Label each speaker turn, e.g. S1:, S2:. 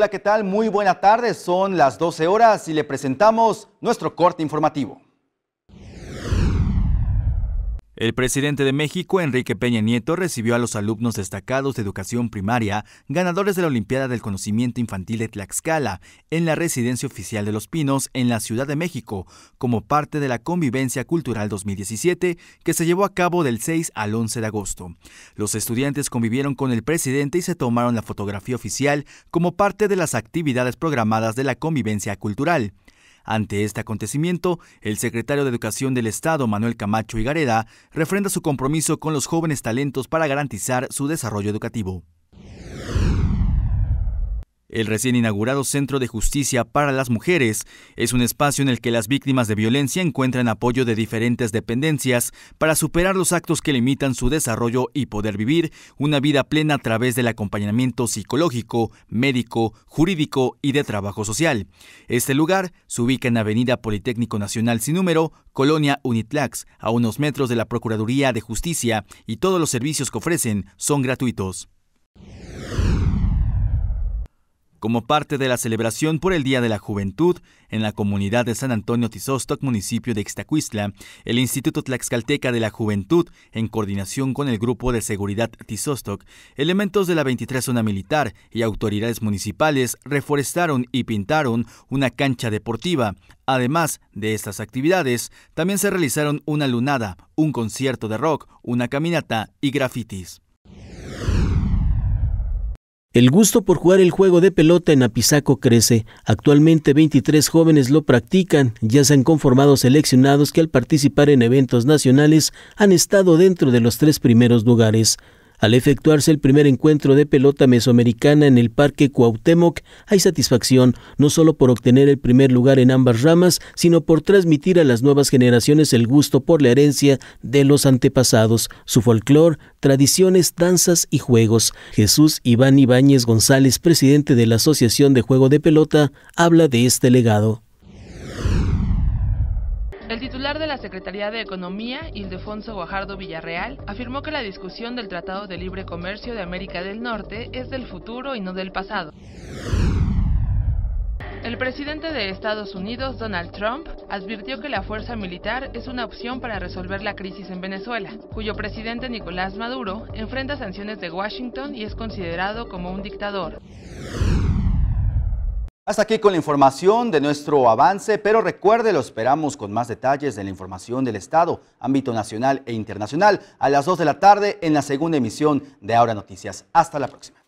S1: Hola, ¿qué tal? Muy buena tarde. Son las 12 horas y le presentamos nuestro corte informativo. El presidente de México, Enrique Peña Nieto, recibió a los alumnos destacados de educación primaria, ganadores de la Olimpiada del Conocimiento Infantil de Tlaxcala, en la Residencia Oficial de los Pinos, en la Ciudad de México, como parte de la Convivencia Cultural 2017, que se llevó a cabo del 6 al 11 de agosto. Los estudiantes convivieron con el presidente y se tomaron la fotografía oficial como parte de las actividades programadas de la Convivencia Cultural. Ante este acontecimiento, el secretario de Educación del Estado, Manuel Camacho Higareda, refrenda su compromiso con los jóvenes talentos para garantizar su desarrollo educativo. El recién inaugurado Centro de Justicia para las Mujeres es un espacio en el que las víctimas de violencia encuentran apoyo de diferentes dependencias para superar los actos que limitan su desarrollo y poder vivir una vida plena a través del acompañamiento psicológico, médico, jurídico y de trabajo social. Este lugar se ubica en Avenida Politécnico Nacional sin número, Colonia Unitlax, a unos metros de la Procuraduría de Justicia y todos los servicios que ofrecen son gratuitos como parte de la celebración por el Día de la Juventud en la comunidad de San Antonio Tizostoc, municipio de Ixtacuistla, el Instituto Tlaxcalteca de la Juventud, en coordinación con el Grupo de Seguridad Tizostoc, elementos de la 23 Zona Militar y autoridades municipales reforestaron y pintaron una cancha deportiva. Además de estas actividades, también se realizaron una lunada, un concierto de rock, una caminata y grafitis.
S2: El gusto por jugar el juego de pelota en Apizaco crece. Actualmente 23 jóvenes lo practican. Ya se han conformado seleccionados que al participar en eventos nacionales han estado dentro de los tres primeros lugares. Al efectuarse el primer encuentro de pelota mesoamericana en el Parque Cuauhtémoc, hay satisfacción no solo por obtener el primer lugar en ambas ramas, sino por transmitir a las nuevas generaciones el gusto por la herencia de los antepasados, su folclor, tradiciones, danzas y juegos. Jesús Iván Ibáñez González, presidente de la Asociación de Juego de Pelota, habla de este legado.
S3: El titular de la Secretaría de Economía, Ildefonso Guajardo Villarreal, afirmó que la discusión del Tratado de Libre Comercio de América del Norte es del futuro y no del pasado. El presidente de Estados Unidos, Donald Trump, advirtió que la fuerza militar es una opción para resolver la crisis en Venezuela, cuyo presidente Nicolás Maduro enfrenta sanciones de Washington y es considerado como un dictador.
S1: Hasta aquí con la información de nuestro avance, pero recuerde, lo esperamos con más detalles de la información del Estado, ámbito nacional e internacional, a las 2 de la tarde en la segunda emisión de Ahora Noticias. Hasta la próxima.